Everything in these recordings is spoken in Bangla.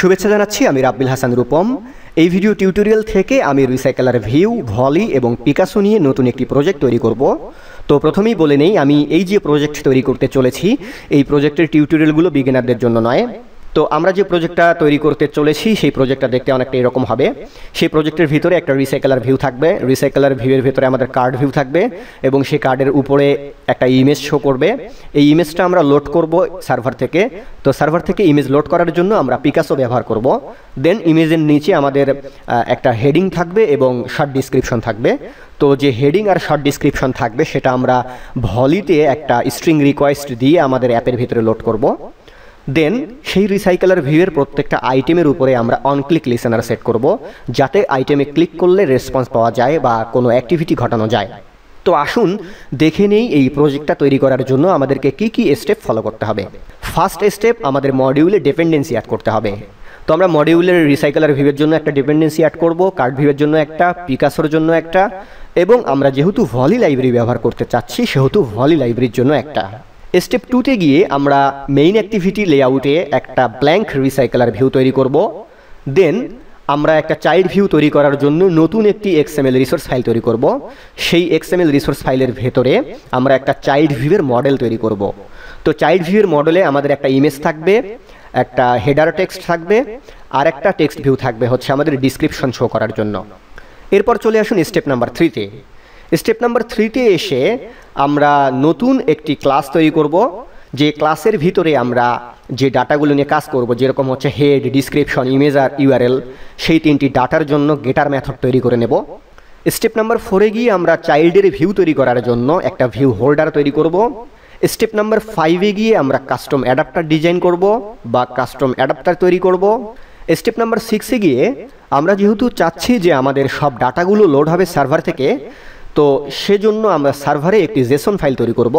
শুভেচ্ছা জানাচ্ছি আমি রাব্বিল হাসান রূপম এই ভিডিও টিউটোরিয়াল থেকে আমি রিসাইকেলার ভিউ ভলি এবং পিকাসো নিয়ে নতুন একটি প্রজেক্ট তৈরি করব তো প্রথমেই বলে নেই আমি এই যে প্রজেক্ট তৈরি করতে চলেছি এই প্রজেক্টের টিউটোরিয়ালগুলো বিগিনারদের জন্য নয় তো আমরা যে প্রজেক্টটা তৈরি করতে চলেছি সেই প্রজেক্টটা দেখতে অনেকটা এরকম হবে সেই প্রজেক্টের ভিতরে একটা রিসাইকেলার ভিউ থাকবে রিসাইকেলার ভিউয়ের ভিতরে আমাদের কার্ড ভিউ থাকবে এবং সেই কার্ডের উপরে একটা ইমেজ শো করবে এই ইমেজটা আমরা লোড করব সার্ভার থেকে তো সার্ভার থেকে ইমেজ লোড করার জন্য আমরা পিকাসও ব্যবহার করব দেন ইমেজের নিচে আমাদের একটা হেডিং থাকবে এবং শর্ট ডিসক্রিপশন থাকবে তো যে হেডিং আর শর্ট ডিসক্রিপশন থাকবে সেটা আমরা ভলিতে একটা স্ট্রিং রিকোয়েস্ট দিয়ে আমাদের অ্যাপের ভিতরে লোড করব দেন সেই রিসাইকেলার ভিউয়ের প্রত্যেকটা আইটেমের উপরে আমরা অনক্লিক লিসেনার সেট করব যাতে আইটেমে ক্লিক করলে রেসপন্স পাওয়া যায় বা কোনো অ্যাক্টিভিটি ঘটানো যায় তো আসুন দেখে নেই এই প্রজেক্টটা তৈরি করার জন্য আমাদেরকে কি কি স্টেপ ফলো করতে হবে ফার্স্ট স্টেপ আমাদের মডিউলে ডিপেন্ডেন্সি অ্যাড করতে হবে তো আমরা মডিউলের রিসাইকেলার ভিউয়ের জন্য একটা ডিপেন্ডেন্সি অ্যাড করব কার্ড ভিউয়ের জন্য একটা পিকাসোর জন্য একটা এবং আমরা যেহেতু ভলি লাইব্রেরি ব্যবহার করতে চাচ্ছি সেহেতু ভলি লাইব্রেরির জন্য একটা স্টেপ টুতে গিয়ে আমরা মেইন অ্যাক্টিভিটি লেআউটে একটা ব্ল্যাঙ্ক রিসাইকেলার ভিউ তৈরি করব দেন আমরা একটা চাইল্ড ভিউ তৈরি করার জন্য নতুন একটি এক্সএমএল রিসোর্স ফাইল তৈরি করব সেই এক্সএমএল রিসোর্স ফাইলের ভেতরে আমরা একটা চাইল্ড ভিউয়ের মডেল তৈরি করব তো চাইল্ড ভিউয়ের মডেলে আমাদের একটা ইমেজ থাকবে একটা হেডার টেক্সট থাকবে আর একটা টেক্সট ভিউ থাকবে হচ্ছে আমাদের ডিসক্রিপশন শো করার জন্য এরপর চলে আসুন স্টেপ নাম্বার থ্রিতে স্টেপ নাম্বার থ্রিতে এসে আমরা নতুন একটি ক্লাস তৈরি করব যে ক্লাসের ভিতরে আমরা যে ডাটাগুলো নিয়ে কাজ করব যেরকম হচ্ছে হেড ডিসক্রিপশন ইমেজ আর ইউআরএল সেই তিনটি ডাটার জন্য গেটার মেথড তৈরি করে নেব স্টেপ নাম্বার ফোরে গিয়ে আমরা চাইল্ডের ভিউ তৈরি করার জন্য একটা ভিউ হোল্ডার তৈরি করব স্টেপ নাম্বার ফাইভে গিয়ে আমরা কাস্টম অ্যাডাপ্টার ডিজাইন করব বা কাস্টম অ্যাডাপ্টার তৈরি করব স্টেপ নাম্বার সিক্সে গিয়ে আমরা যেহেতু চাচ্ছি যে আমাদের সব ডাটাগুলো লোড হবে সার্ভার থেকে তো সেজন্য আমরা সার্ভারে একটি জেসন ফাইল তৈরি করব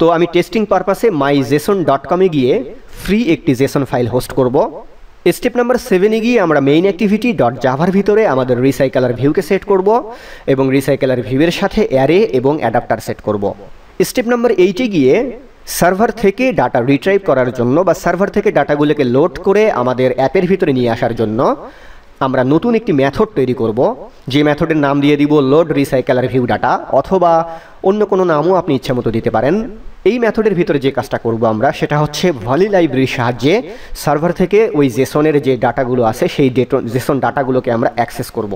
তো আমি টেস্টিং পারপাসে মাই জেসন ডট কমে গিয়ে ফ্রি একটি জেসন ফাইল হোস্ট করব স্টেপ নাম্বার সেভেনে গিয়ে আমরা মেইন অ্যাক্টিভিটি ডট জাভার ভিতরে আমাদের রিসাইকেলার ভিউকে সেট করব এবং রিসাইকেলার ভিউয়ের সাথে অ্যারে এবং অ্যাডাপ্টার সেট করব স্টেপ নাম্বার এইটে গিয়ে সার্ভার থেকে ডাটা রিট্রাইভ করার জন্য বা সার্ভার থেকে ডাটাগুলোকে লোড করে আমাদের অ্যাপের ভিতরে নিয়ে আসার জন্য আমরা নতুন একটি ম্যাথড তৈরি করব যে ম্যাথডের নাম দিয়ে দিব লোড রিসাইকেলার ভিউ ডাটা অথবা অন্য কোনো নামও আপনি মতো দিতে পারেন এই ম্যাথডের ভিতরে যে কাজটা করব আমরা সেটা হচ্ছে ভলি লাইব্রেরির সাহায্যে সার্ভার থেকে ওই জেসনের যে ডাটাগুলো আছে সেই জেসন ডাটাগুলোকে আমরা অ্যাক্সেস করব